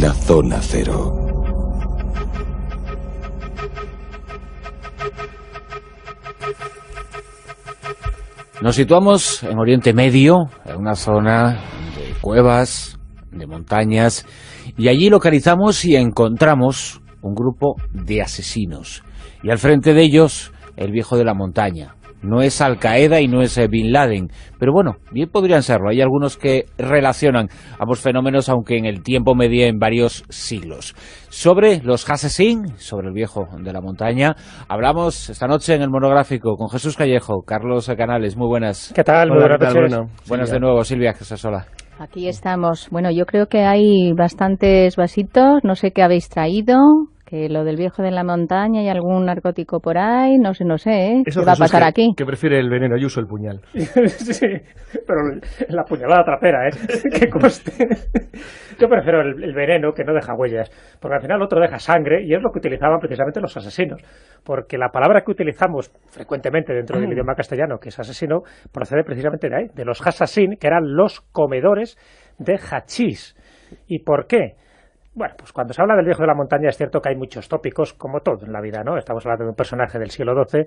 la zona cero. Nos situamos en Oriente Medio, en una zona de cuevas, de montañas, y allí localizamos y encontramos un grupo de asesinos. Y al frente de ellos, el viejo de la montaña, no es Al Qaeda y no es eh, Bin Laden. Pero bueno, bien podrían serlo. Hay algunos que relacionan ambos fenómenos, aunque en el tiempo medía en varios siglos. Sobre los Hassesin, sobre el viejo de la montaña, hablamos esta noche en el monográfico con Jesús Callejo, Carlos Canales. Muy buenas. ¿Qué tal? Muy buenas, buenas de nuevo, Silvia sola. Aquí estamos. Bueno, yo creo que hay bastantes vasitos. No sé qué habéis traído que lo del viejo de la montaña y algún narcótico por ahí, no sé, no sé, ¿eh? va a pasar aquí? Que prefiere el veneno Yo uso el puñal. sí, pero la puñalada trapera, ¿eh? que coste. Yo prefiero el, veneno que no deja huellas, porque al final otro deja sangre y es lo que utilizaban precisamente los asesinos, porque la palabra que utilizamos frecuentemente dentro del ah. idioma castellano, que es asesino, procede precisamente de ahí, de los hasasín que eran los comedores de hachís. ¿Y por qué? Bueno, pues cuando se habla del viejo de la montaña es cierto que hay muchos tópicos, como todo en la vida, ¿no? Estamos hablando de un personaje del siglo XII,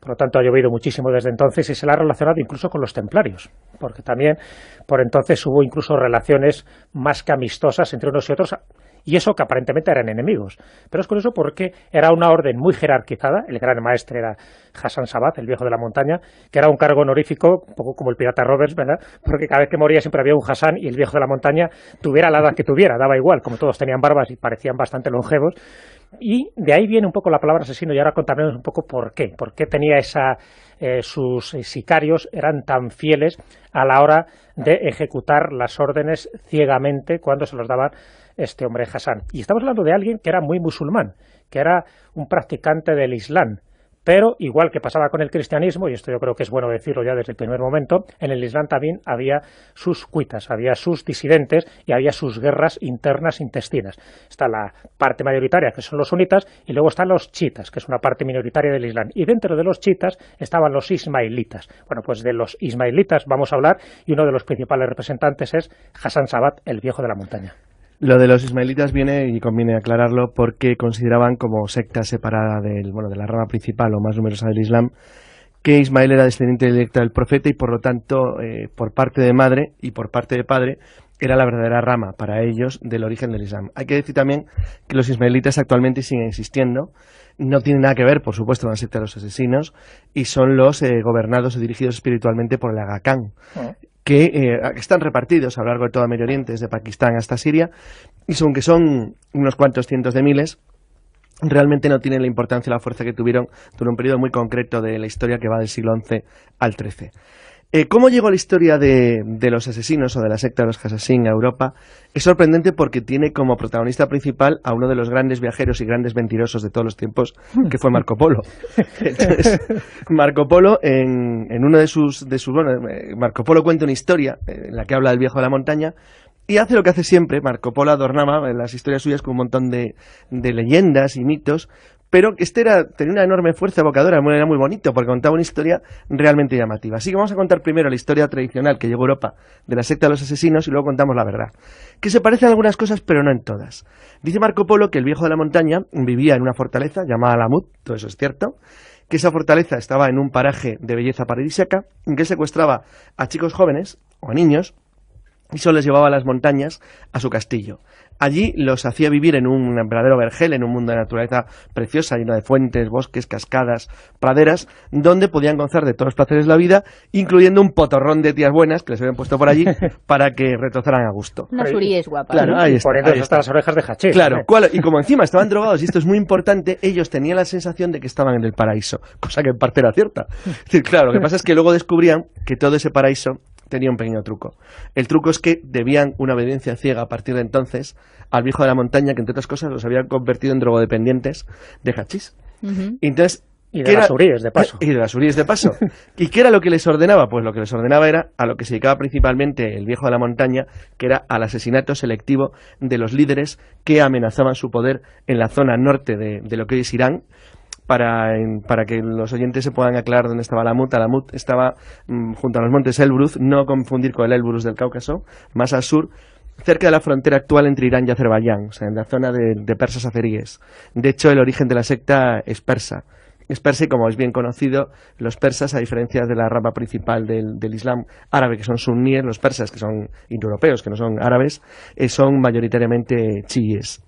por lo tanto ha llovido muchísimo desde entonces y se la ha relacionado incluso con los templarios, porque también por entonces hubo incluso relaciones más que amistosas entre unos y otros, y eso que aparentemente eran enemigos. Pero es curioso porque era una orden muy jerarquizada, el gran maestre era Hassan Sabat, el viejo de la montaña, que era un cargo honorífico, un poco como el pirata Roberts, ¿verdad? Porque cada vez que moría siempre había un Hassan y el viejo de la montaña, tuviera la edad que tuviera, daba igual, como todos tenían barbas y parecían bastante longevos. Y de ahí viene un poco la palabra asesino y ahora contaremos un poco por qué, por qué tenía esa, eh, sus eh, sicarios eran tan fieles a la hora de ejecutar las órdenes ciegamente cuando se los daban este hombre Hassan. Y estamos hablando de alguien que era muy musulmán, que era un practicante del Islam. Pero, igual que pasaba con el cristianismo, y esto yo creo que es bueno decirlo ya desde el primer momento, en el Islam también había sus cuitas, había sus disidentes y había sus guerras internas intestinas. Está la parte mayoritaria, que son los sunitas, y luego están los chitas, que es una parte minoritaria del Islam. Y dentro de los chiitas estaban los ismailitas. Bueno, pues de los ismailitas vamos a hablar, y uno de los principales representantes es Hassan Sabat, el viejo de la montaña. Lo de los ismaelitas viene, y conviene aclararlo, porque consideraban como secta separada del, bueno, de la rama principal o más numerosa del Islam, que Ismael era descendiente directa del profeta y por lo tanto, eh, por parte de madre y por parte de padre, era la verdadera rama para ellos del origen del Islam. Hay que decir también que los ismaelitas actualmente siguen existiendo, no tienen nada que ver, por supuesto, con la secta de los asesinos, y son los eh, gobernados y dirigidos espiritualmente por el Aga Khan. Ah. Eh, que están repartidos a lo largo de todo Medio Oriente, desde Pakistán hasta Siria, y aunque que son unos cuantos cientos de miles, realmente no tienen la importancia y la fuerza que tuvieron durante un periodo muy concreto de la historia que va del siglo XI al XIII. Eh, ¿Cómo llegó la historia de, los asesinos o de la secta de los asesinos a Europa? Es sorprendente porque tiene como protagonista principal a uno de los grandes viajeros y grandes mentirosos de todos los tiempos, que fue Marco Polo. Marco Polo, en, en uno de sus, de sus... Bueno, eh, Marco Polo cuenta una historia eh, en la que habla del viejo de la montaña, y hace lo que hace siempre, Marco Polo adornaba las historias suyas con un montón de, de leyendas y mitos, pero este era, tenía una enorme fuerza evocadora, era muy bonito, porque contaba una historia realmente llamativa. Así que vamos a contar primero la historia tradicional que llegó a Europa de la secta de los asesinos y luego contamos la verdad, que se parece a algunas cosas, pero no en todas. Dice Marco Polo que el viejo de la montaña vivía en una fortaleza llamada Lamut, todo eso es cierto, que esa fortaleza estaba en un paraje de belleza paradisíaca, en que secuestraba a chicos jóvenes o a niños y solo les llevaba a las montañas a su castillo. Allí los hacía vivir en un verdadero vergel, en un mundo de naturaleza preciosa, lleno de fuentes, bosques, cascadas, praderas, donde podían gozar de todos los placeres de la vida, incluyendo un potorrón de tías buenas que les habían puesto por allí para que retrozaran a gusto. guapa. Claro, ahí está, por las orejas de hachís. Claro, ¿eh? y como encima estaban drogados, y esto es muy importante, ellos tenían la sensación de que estaban en el paraíso, cosa que en parte era cierta. claro, lo que pasa es que luego descubrían que todo ese paraíso tenía un pequeño truco. El truco es que debían una obediencia ciega a partir de entonces al viejo de la montaña, que entre otras cosas los había convertido en drogodependientes de hachís. y de las Uríes, de paso. Y de las de paso. ¿Y qué era lo que les ordenaba? Pues lo que les ordenaba era a lo que se dedicaba principalmente el viejo de la montaña, que era al asesinato selectivo de los líderes que amenazaban su poder en la zona norte de, lo que es Irán, para, para que los oyentes se puedan aclarar dónde estaba la MUT. La MUT estaba mm, junto a los montes Elbrus, no confundir con el Elbrus del Cáucaso, más al sur cerca de la frontera actual entre Irán y Azerbaiyán, o sea, en la zona de, persas azeríes. De hecho, el origen de la secta es persa. Es persa y, como es bien conocido, los persas, a diferencia de la rama principal del, Islam árabe, que son suníes, los persas, que son indoeuropeos, que no son árabes, eh, son mayoritariamente chiíes.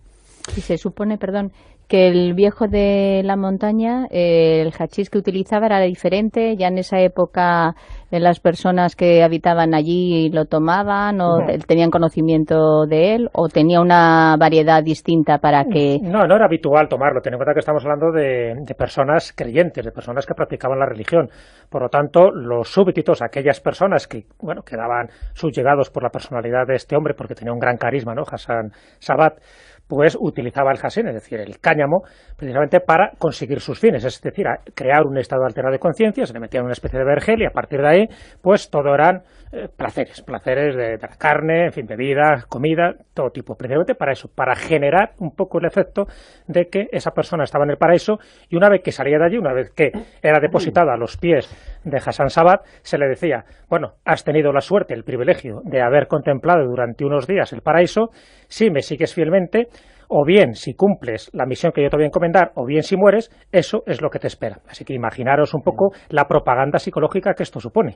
Y se supone, perdón, que el viejo de la montaña, el hachís que utilizaba era diferente, ya en esa época eh, las personas que habitaban allí lo tomaban o tenían conocimiento de él o tenía una variedad distinta para que... No, no era habitual tomarlo, ten en cuenta que estamos hablando de, personas creyentes, de personas que practicaban la religión. Por lo tanto, los súbditos, aquellas personas que, bueno, quedaban subyugados por la personalidad de este hombre porque tenía un gran carisma, ¿no? Hassan Sabat pues utilizaba el jacín, es decir, el cáñamo, precisamente para conseguir sus fines, es decir, crear un estado alterado de conciencia, se le metía una especie de vergel y a partir de ahí, pues todo eran eh, placeres, placeres de, la carne, en fin, bebidas, comida, todo tipo, precisamente para eso, para generar un poco el efecto de que esa persona estaba en el paraíso y una vez que salía de allí, una vez que era depositada a los pies de Hassan Sabat, se le decía, bueno, has tenido la suerte, el privilegio de haber contemplado durante unos días el paraíso si me sigues fielmente, o bien si cumples la misión que yo te voy a encomendar, o bien si mueres, eso es lo que te espera. Así que imaginaros un poco la propaganda psicológica que esto supone.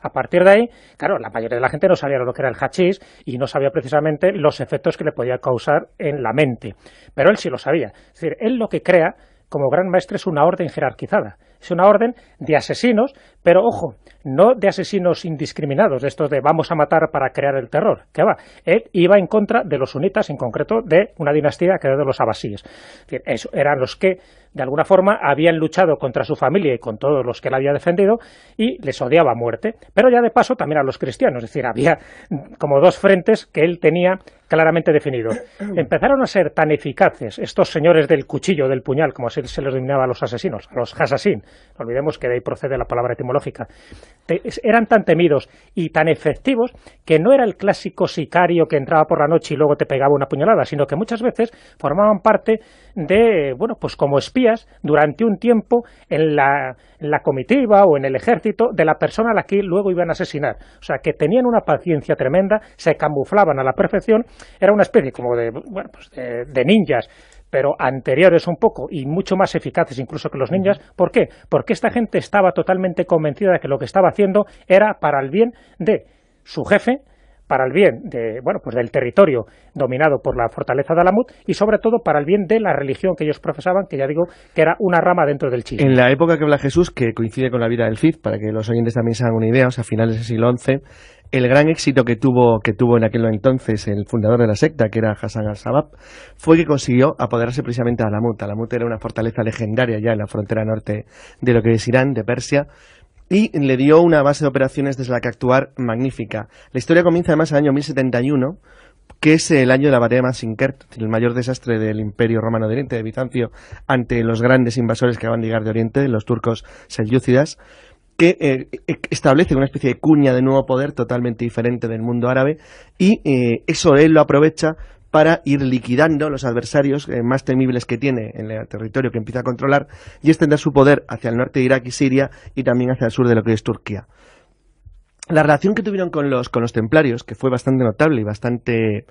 a partir de ahí, claro, la mayoría de la gente no sabía lo que era el hachís y no sabía precisamente los efectos que le podía causar en la mente. Pero él sí lo sabía. Es decir, él lo que crea como gran maestro es una orden jerarquizada es una orden de asesinos, pero ojo, no de asesinos indiscriminados, de estos de vamos a matar para crear el terror, ¿Qué va, él iba en contra de los sunitas, en concreto de una dinastía que era de los abasíes, eran los que de alguna forma habían luchado contra su familia y con todos los que la había defendido y les odiaba muerte, pero ya de paso también a los cristianos, es decir, había como dos frentes que él tenía claramente definidos. Empezaron a ser tan eficaces estos señores del cuchillo, del puñal, como así se les denominaba a los asesinos, los jasasín, olvidemos que de ahí procede la palabra etimológica, eran tan temidos y tan efectivos que no era el clásico sicario que entraba por la noche y luego te pegaba una puñalada, sino que muchas veces formaban parte de, bueno, pues como espíritu durante un tiempo en la, comitiva o en el ejército de la persona a la que luego iban a asesinar. O sea, que tenían una paciencia tremenda, se camuflaban a la perfección, era una especie como de, pues de ninjas pero anteriores un poco y mucho más eficaces incluso que los ninjas. ¿Por qué? Porque esta gente estaba totalmente convencida de que lo que estaba haciendo era para el bien de su jefe, para el bien de, bueno, pues del territorio dominado por la fortaleza de Alamut y sobre todo para el bien de la religión que ellos profesaban, que ya digo que era una rama dentro del Chile. En la época que habla Jesús, que coincide con la vida del Cid, para que los oyentes también se hagan una idea, o sea, a finales del siglo XI, el gran éxito que tuvo, que tuvo en aquel entonces el fundador de la secta, que era Hassan al-Sabab, fue que consiguió apoderarse precisamente de Alamut. Alamut era una fortaleza legendaria ya en la frontera norte de lo que es Irán, de Persia, y le dio una base de operaciones desde la que actuar magnífica. La historia comienza además en el año 1071, que es el año de la batalla de Massinkert, el mayor desastre del Imperio Romano de Oriente, de Bizancio, ante los grandes invasores que van a llegar de Oriente, los turcos selyúcidas, que eh, e, establece una especie de cuña de nuevo poder totalmente diferente del mundo árabe, y eh, eso él lo aprovecha para ir liquidando los adversarios eh, más temibles que tiene en el eh, territorio que empieza a controlar y extender su poder hacia el norte de Irak y Siria y también hacia el sur de lo que es Turquía. La relación que tuvieron con los, con los templarios, que fue bastante notable y bastante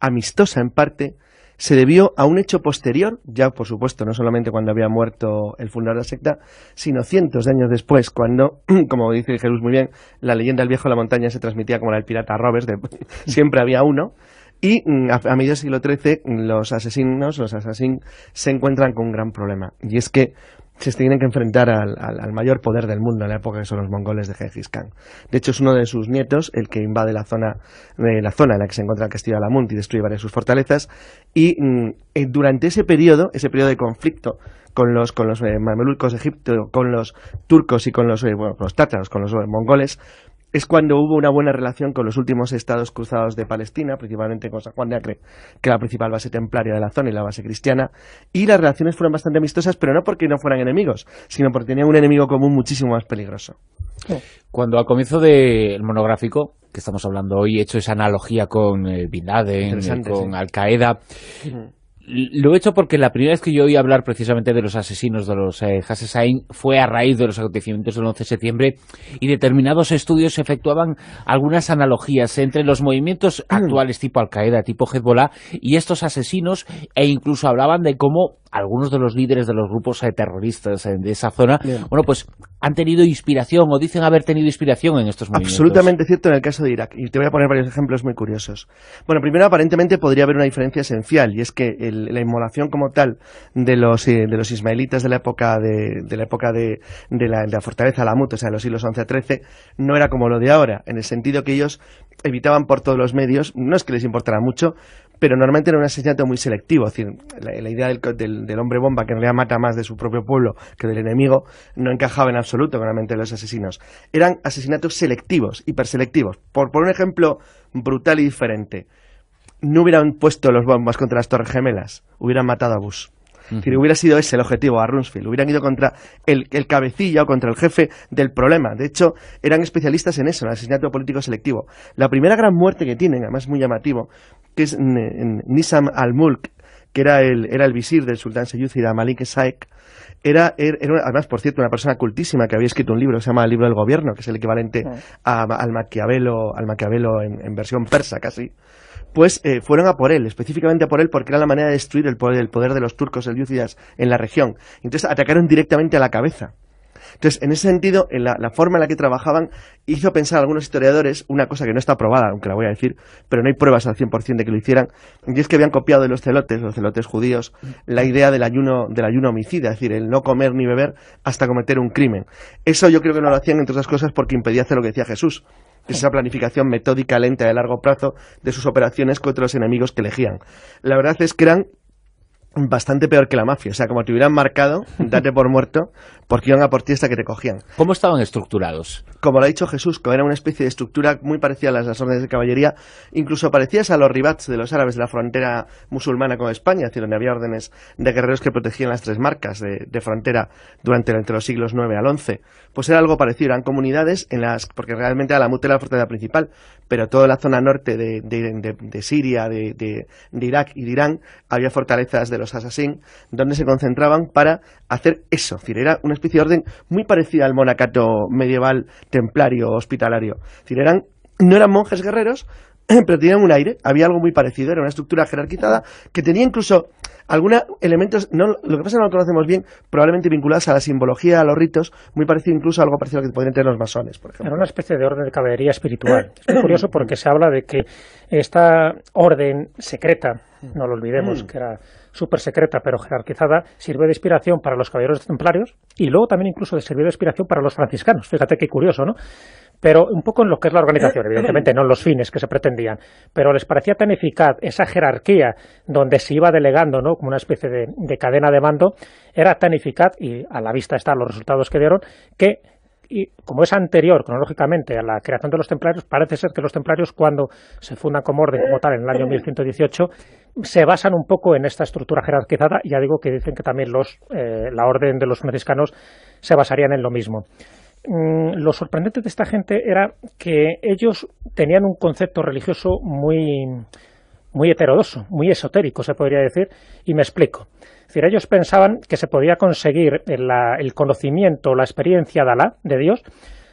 amistosa en parte, se debió a un hecho posterior, ya por supuesto, no solamente cuando había muerto el fundador de la secta, sino cientos de años después, cuando, como dice Jesús muy bien, la leyenda del viejo de la montaña se transmitía como la del pirata Roberts, de, siempre había uno, y mm, a, mediados del siglo XIII los asesinos, los asesinos se encuentran con un gran problema. Y es que se tienen que enfrentar al, mayor poder del mundo en la época que son los mongoles de Genghis Khan. De hecho, es uno de sus nietos el que invade la zona, eh, la zona en la que se encuentra el castillo de y destruye varias de sus fortalezas. Y mm, eh, durante ese periodo, ese periodo de conflicto con los, con los eh, mamelucos de Egipto, con los turcos y con los, tártaros los tátaros, con los mongoles, es cuando hubo una buena relación con los últimos estados cruzados de Palestina, principalmente con San Juan de Acre, que era la principal base templaria de la zona y la base cristiana, y las relaciones fueron bastante amistosas, pero no porque no fueran enemigos, sino porque tenían un enemigo común muchísimo más peligroso. Cuando al comienzo del monográfico que estamos hablando hoy he hecho esa analogía con eh, Bin Laden, eh, con Al Qaeda, lo he hecho porque la primera vez que yo oí hablar precisamente de los asesinos de los eh, Hassesain fue a raíz de los acontecimientos del 11 de septiembre y determinados estudios efectuaban algunas analogías entre los movimientos mm. actuales tipo Al-Qaeda, tipo Hezbollah y estos asesinos e incluso hablaban de cómo algunos de los líderes de los grupos eh, terroristas de esa zona, bueno, pues han tenido inspiración o dicen haber tenido inspiración en estos movimientos. Absolutamente cierto en el caso de Irak. Y te voy a poner varios ejemplos muy curiosos. Bueno, primero, aparentemente podría haber una diferencia esencial y es que la inmolación como tal de los, eh, de los ismaelitas de la época de, la época de, de, la, de la fortaleza Alamut, o sea, de los siglos 11 a 13, no era como lo de ahora, en el sentido que ellos evitaban por todos los medios, no es que les importara mucho, pero normalmente era un asesinato muy selectivo. decir, la, idea del, hombre bomba, que en realidad mata más de su propio pueblo que del enemigo, no encajaba en absoluto con la mente de los asesinos. Eran asesinatos selectivos, hiperselectivos. Por, por un ejemplo brutal y diferente, no hubieran puesto los bombas contra las Torres Gemelas, hubieran matado a Bush hubiera sido ese el objetivo a Rumsfeld, hubieran ido contra el, el, cabecilla o contra el jefe del problema. De hecho, eran especialistas en eso, en el asesinato político selectivo. La primera gran muerte que tienen, además muy llamativo, que es Nizam al-Mulk, que era el, era el visir del sultán Seljúcida Malik Saek, era, er, era, además, por cierto, una persona cultísima que había escrito un libro que se llama El libro del gobierno, que es el equivalente al Maquiavelo, al Maquiavelo en, versión persa casi pues eh, fueron a por él, específicamente a por él, porque era la manera de destruir el poder, poder de los turcos selyúcidas en la región. Entonces atacaron directamente a la cabeza. Entonces, en ese sentido, en la, forma en la que trabajaban hizo pensar algunos historiadores una cosa que no está probada, aunque la voy a decir, pero no hay pruebas al 100% de que lo hicieran, y es que habían copiado de los celotes, los celotes judíos, la idea del ayuno, del ayuno homicida, es decir, el no comer ni beber hasta cometer un crimen. Eso yo creo que no lo hacían, entre otras cosas, porque impedía hacer lo que decía Jesús, esa planificación metódica, lenta y a largo plazo de sus operaciones contra los enemigos que elegían. La verdad es que eran bastante peor que la mafia. O sea, como te hubieran marcado, date por muerto, porque iban a por ti hasta que te cogían. ¿Cómo estaban estructurados? Como lo ha dicho Jesús, era una especie de estructura muy parecida a las, órdenes de caballería, incluso parecidas a los ribats de los árabes de la frontera musulmana con España, donde había órdenes de guerreros que protegían las tres marcas de, frontera durante entre los siglos 9 al 11. Pues era algo parecido, eran comunidades en las, porque realmente a Alamut era la frontera principal, pero toda la zona norte de, Siria, de, Irak y de Irán, había fortalezas de los asasín, donde se concentraban para hacer eso. decir, era una especie de orden muy parecida al monacato medieval, templario, hospitalario. decir, eran, no eran monjes guerreros, pero tenían un aire, había algo muy parecido, era una estructura jerarquizada que tenía incluso algunos elementos, no, lo que pasa es que no lo conocemos bien, probablemente vinculados a la simbología, a los ritos, muy parecido incluso a algo parecido a lo que podrían tener los masones, por ejemplo. Era una especie de orden de caballería espiritual. Es curioso porque se habla de que esta orden secreta, no lo olvidemos, mm. que era súper secreta pero jerarquizada sirve de inspiración para los caballeros templarios y luego también incluso sirvió de inspiración para los franciscanos. Fíjate qué curioso, ¿no? Pero un poco en lo que es la organización, evidentemente, no en los fines que se pretendían. Pero les parecía tan eficaz esa jerarquía donde se iba delegando, ¿no? Como una especie de, de cadena de mando, era tan eficaz, y a la vista están los resultados que dieron, que y como es anterior cronológicamente a la creación de los templarios, parece ser que los templarios cuando se fundan como orden como tal en el año 1118 se basan un poco en esta estructura jerarquizada. Ya digo que dicen que también los, eh, la orden de los franciscanos se basarían en lo mismo. Mm, lo sorprendente de esta gente era que ellos tenían un concepto religioso muy muy heterodoso, muy esotérico se podría decir, y me explico. Es decir, ellos pensaban que se podía conseguir el, conocimiento, la experiencia de de Dios,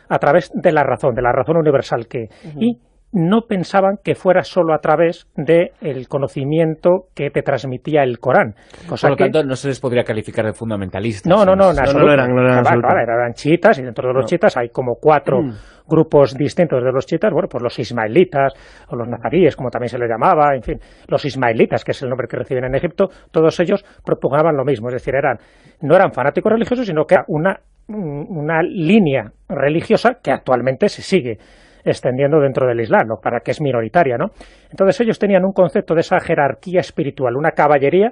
a través de la razón, de la razón universal que... Y no pensaban que fuera solo a través del conocimiento que te transmitía el Corán. Por lo tanto, no se les podría calificar de fundamentalistas. No, no, no, no, no, eran, no eran, eran chiitas y dentro de los chiitas hay como cuatro mm. grupos distintos de los chiitas, bueno, pues los ismaelitas o los nazaríes, como también se le llamaba, en fin, los ismaelitas, que es el nombre que reciben en Egipto, todos ellos propugnaban lo mismo, es decir, eran no eran fanáticos religiosos, sino que era una, una línea religiosa que actualmente se sigue extendiendo dentro del Islam, para que es minoritaria. ¿no? Entonces ellos tenían un concepto de esa jerarquía espiritual, una caballería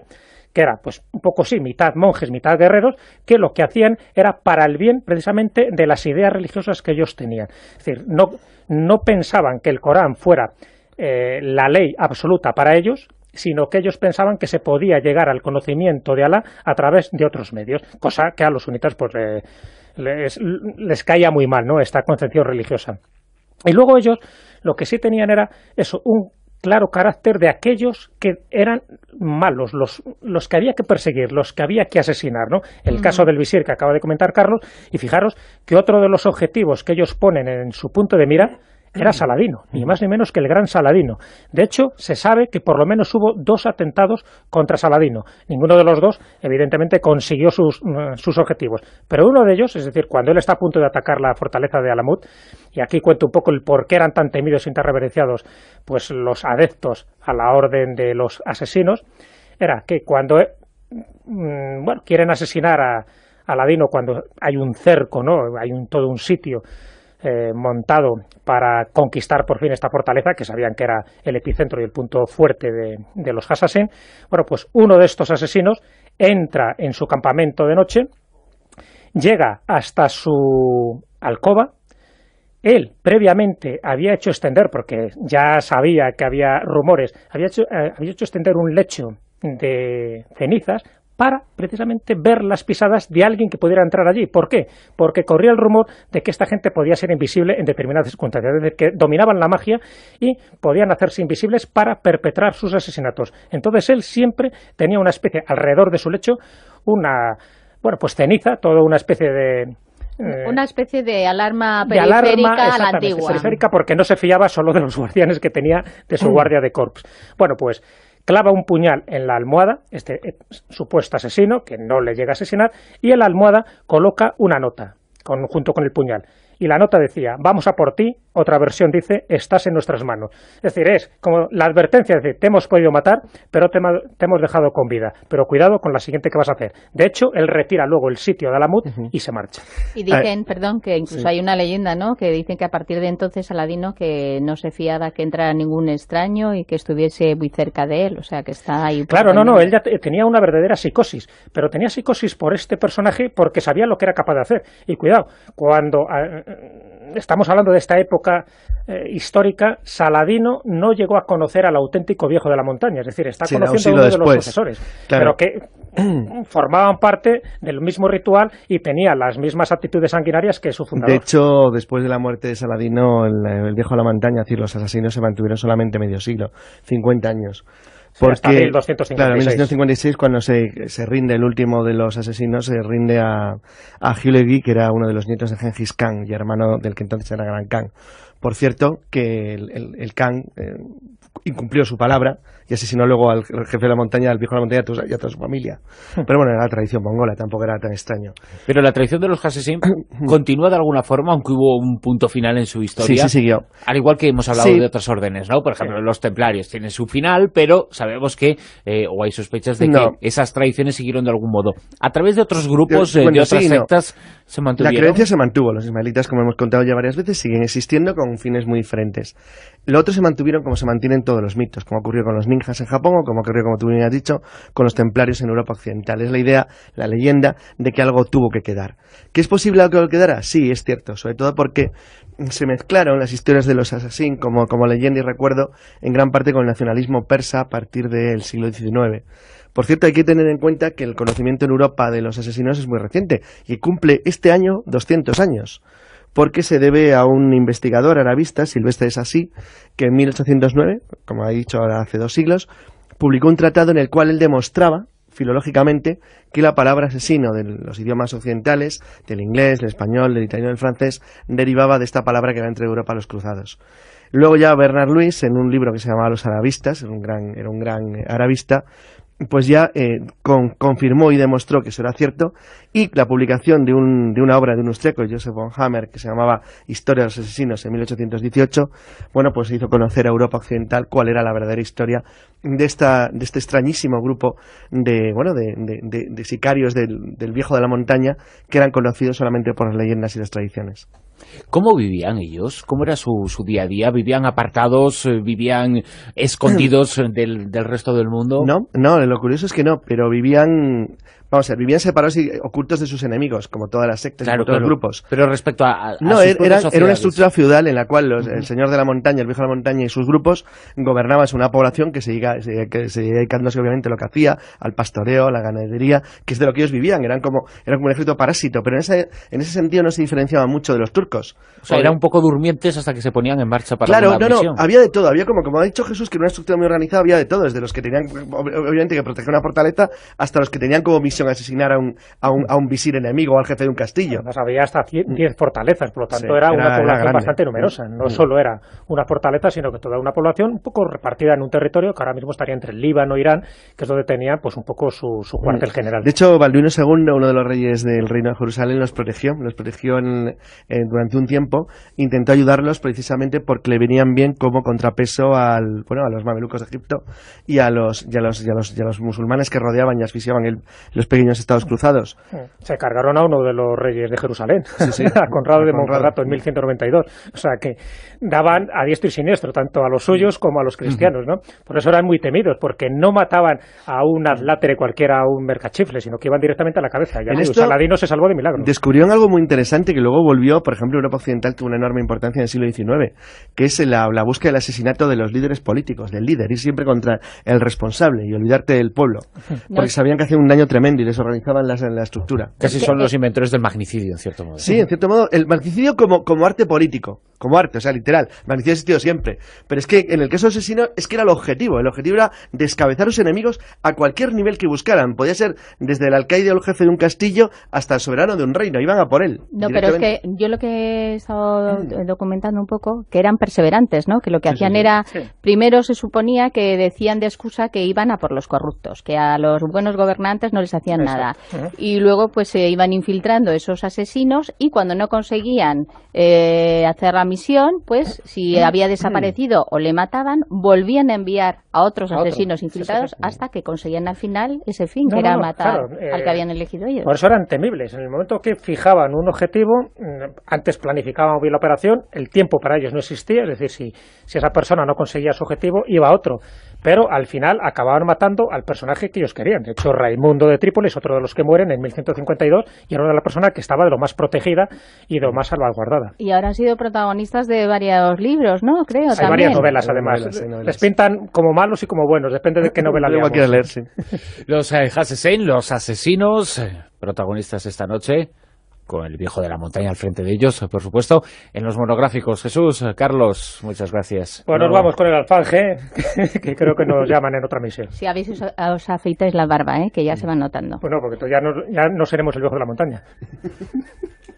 que era pues un poco sí, mitad monjes, mitad guerreros, que lo que hacían era para el bien precisamente de las ideas religiosas que ellos tenían. Es decir, no, pensaban que el Corán fuera eh, la ley absoluta para ellos, sino que ellos pensaban que se podía llegar al conocimiento de Alá a través de otros medios, cosa que a los unitas les, pues, les caía muy mal, ¿no?, esta concepción religiosa. Y luego ellos lo que sí tenían era eso, un claro carácter de aquellos que eran malos, los, los que había que perseguir, los que había que asesinar, ¿no? El caso del visir que acaba de comentar Carlos, y fijaros que otro de los objetivos que ellos ponen en su punto de mira era mm. Saladino, ni mm. más ni menos que el gran Saladino. De hecho, se sabe que por lo menos hubo dos atentados contra Saladino. Ninguno de los dos, evidentemente, consiguió mm, sus, objetivos. Pero uno de ellos, es decir, cuando él está a punto de atacar la fortaleza de Alamut, y aquí cuento un poco el por qué eran tan temidos y e tan reverenciados pues, los adeptos a la orden de los asesinos, era que cuando eh, bueno, quieren asesinar a, Aladino cuando hay un cerco, ¿no? hay un, todo un sitio eh, montado para conquistar por fin esta fortaleza, que sabían que era el epicentro y el punto fuerte de, los Hassassin. Bueno, pues uno de estos asesinos entra en su campamento de noche, llega hasta su alcoba, él previamente había hecho extender, porque ya sabía que había rumores, había hecho, eh, había hecho extender un lecho de cenizas para precisamente ver las pisadas de alguien que pudiera entrar allí. ¿Por qué? Porque corría el rumor de que esta gente podía ser invisible en determinadas circunstancias, de que dominaban la magia y podían hacerse invisibles para perpetrar sus asesinatos. Entonces él siempre tenía una especie alrededor de su lecho, una, bueno, pues ceniza, toda una especie de, eh, una especie de alarma periférica de a la antigua. Periférica porque no se fiaba solo de los guardianes que tenía de su mm. guardia de corps. Bueno, pues clava un puñal en la almohada, este eh, supuesto asesino, que no le llega a asesinar, y en la almohada coloca una nota junto con el puñal. Y la nota decía, vamos a por ti, otra versión dice, estás en nuestras manos. Es decir, es como la advertencia, de te hemos podido matar, pero te, hemos dejado con vida. Pero cuidado con la siguiente que vas a hacer. De hecho, él retira luego el sitio de Alamud y se marcha. Y dicen, eh, perdón, que incluso hay una leyenda, ¿no? Que dicen que a partir de entonces Aladino que no se fiaba que entrara ningún extraño y que estuviese muy cerca de él, o sea, que está ahí. Claro, no, no, él ya tenía una verdadera psicosis, pero tenía psicosis por este personaje porque sabía lo que era capaz de hacer. Y cuidado, cuando ah, eh, estamos hablando de esta época eh, histórica, Saladino no llegó a conocer al auténtico viejo de la montaña, es decir, está conociendo a uno de los sucesores, pero que formaban parte del mismo ritual y tenía las mismas actitudes sanguinarias que su fundador. De hecho, después de la muerte de Saladino, el, viejo de la montaña, es decir, los asesinos se mantuvieron solamente medio siglo, 50 años. Porque, Claro, en 1956, cuando se, rinde el último de los asesinos, se rinde a, a que era uno de los nietos de Genghis Khan y hermano del que entonces era Gran Khan. Por cierto, que el, el, Khan eh, incumplió su palabra y asesinó luego al jefe de la montaña, al viejo de la montaña y a toda su familia. Hmm. Pero bueno, era la tradición mongola, tampoco era tan extraño. Pero la tradición de los Hasesim continúa de alguna forma, aunque hubo un punto final en su historia. Sí, sí siguió. Al igual que hemos hablado de otras órdenes, ¿no? Por ejemplo, los templarios tienen su final, pero sabemos que, eh, o hay sospechas de que esas tradiciones siguieron de algún modo. A través de otros grupos, eh, de, otras sectas... La creencia se mantuvo. Los ismaelitas, como hemos contado ya varias veces, siguen existiendo con fines muy diferentes. Lo otro se mantuvieron como se mantienen todos los mitos, como ocurrió con los ninjas en Japón o como ocurrió, como tú bien has dicho, con los templarios en Europa Occidental. Es la idea, la leyenda de que algo tuvo que quedar. ¿Que es posible algo que quedara? Sí, es cierto, sobre todo porque se mezclaron las historias de los asesinos como, como leyenda y recuerdo en gran parte con el nacionalismo persa a partir del siglo XIX por cierto, hay que tener en cuenta que el conocimiento en Europa de los asesinos es muy reciente y cumple este año 200 años porque se debe a un investigador arabista, Silvestre es así, que en 1809, como ha dicho ahora hace dos siglos, publicó un tratado en el cual él demostraba, filológicamente, que la palabra asesino de los idiomas occidentales, del inglés, del español, del italiano y del francés, derivaba de esta palabra que era entre Europa los cruzados. Luego ya Bernard Luis, en un libro que se llamaba Los Arabistas, era un gran, era un gran arabista, pues ya eh, confirmó y demostró que eso era cierto y la publicación de, un, de una obra de un austriaco, Joseph von Hammer, que se llamaba Historia de los asesinos en 1818, bueno, pues hizo conocer a Europa Occidental cuál era la verdadera historia de, esta, de este extrañísimo grupo de, bueno, de, sicarios del, viejo de la montaña que eran conocidos solamente por las leyendas y las tradiciones. ¿Cómo vivían ellos? ¿Cómo era su, su, día a día? ¿Vivían apartados? Eh, ¿Vivían escondidos del, del resto del mundo? No, no lo curioso es que no, pero vivían Vamos a ver, vivían separados y ocultos de sus enemigos, como todas las sectas, y todos los grupos. Pero respecto a. no, era, una estructura feudal en la cual el señor de la montaña, el viejo de la montaña y sus grupos gobernaban una población que se dedicándose obviamente a lo que hacía, al pastoreo, a la ganadería, que es de lo que ellos vivían. Eran como, eran como un ejército parásito, pero en ese, en ese sentido no se diferenciaba mucho de los turcos. O sea, eran un poco durmientes hasta que se ponían en marcha para Claro, no, no, había de todo. Había como, como ha dicho Jesús, que era una estructura muy organizada había de todo, desde los que tenían, obviamente, que proteger una fortaleza hasta los que tenían como misión en asesinar a un, a un, a un visir enemigo o al jefe de un castillo. había hasta 10 mm. fortalezas, por lo tanto era, una población bastante numerosa. Mm. No solo era una fortaleza, sino que toda una población un poco repartida en un territorio que ahora mismo estaría entre el Líbano e Irán, que es donde tenía pues un poco su, su mm. cuartel general. De hecho, Balduino II, uno de los reyes del reino de Jerusalén, los protegió, los protegió eh, durante un tiempo, intentó ayudarlos precisamente porque le venían bien como contrapeso al, bueno, a los mamelucos de Egipto y a los, a los, los, los musulmanes que rodeaban y asfixiaban pequeños estados mm. cruzados. Mm. Se cargaron a uno de los reyes de Jerusalén, a Conrado de Monferrato en 1192. O sea que daban a diestro y siniestro, tanto a los suyos como a los cristianos. ¿no? Por eso eran muy temidos, porque no mataban a un mm. adlátere cualquiera, a un mercachifle, sino que iban directamente a la cabeza. Y Saladino se salvó de milagro. Descubrieron algo muy interesante que luego volvió, por ejemplo, Europa Occidental tuvo una enorme importancia en el siglo XIX, que es la, la búsqueda del asesinato de los líderes políticos, del líder, y siempre contra el responsable y olvidarte del pueblo, porque sabían que hacía un daño tremendo y les organizaban la estructura. Casi son los inventores del magnicidio, en cierto modo. Sí, en cierto modo. El magnicidio como, como arte político, como arte, o sea, literal. Magnicidio ha existido siempre. Pero es que en el caso de asesino es que era el objetivo. El objetivo era descabezar a los enemigos a cualquier nivel que buscaran. Podía ser desde el alcaide o el jefe de un castillo hasta el soberano de un reino. Iban a por él. No, pero es que yo lo que he estado mm. documentando un poco, que eran perseverantes, ¿no? Que lo que hacían era, primero se suponía que decían de excusa que iban a por los corruptos, que a los buenos gobernantes no les hacían nada. Y luego pues se iban infiltrando esos asesinos y cuando no conseguían eh, hacer la misión, pues si había desaparecido o le mataban, volvían a enviar a otros asesinos infiltrados hasta que conseguían al final ese fin, que era matar al que eh, habían elegido ellos. Por eso eran temibles. En el momento que fijaban un objetivo, mm, antes planificaban bien la operación, el tiempo para ellos no existía, es decir, si, si esa persona no conseguía su objetivo, iba a otro pero al final acabaron matando al personaje que ellos querían. De hecho, Raimundo de Trípoli es otro de los que mueren en 1152 y era una de las personas que estaba de lo más protegida y de lo más salvaguardada. Y ahora han sido protagonistas de varios libros, ¿no? Creo. Hay varias novelas, además. Les pintan como malos y como buenos, depende de qué novela leamos. leer, sí. Los eh, los asesinos, eh, protagonistas esta noche con el viejo de la montaña al frente de ellos, por supuesto, en los monográficos. Jesús, Carlos, muchas gracias. Bueno, nos vamos con el alfanje, que creo que nos llaman en otra misión. Si habéis os afeitáis la barba, ¿eh? que ya se van notando. Bueno, porque ya ya no seremos el viejo de la montaña.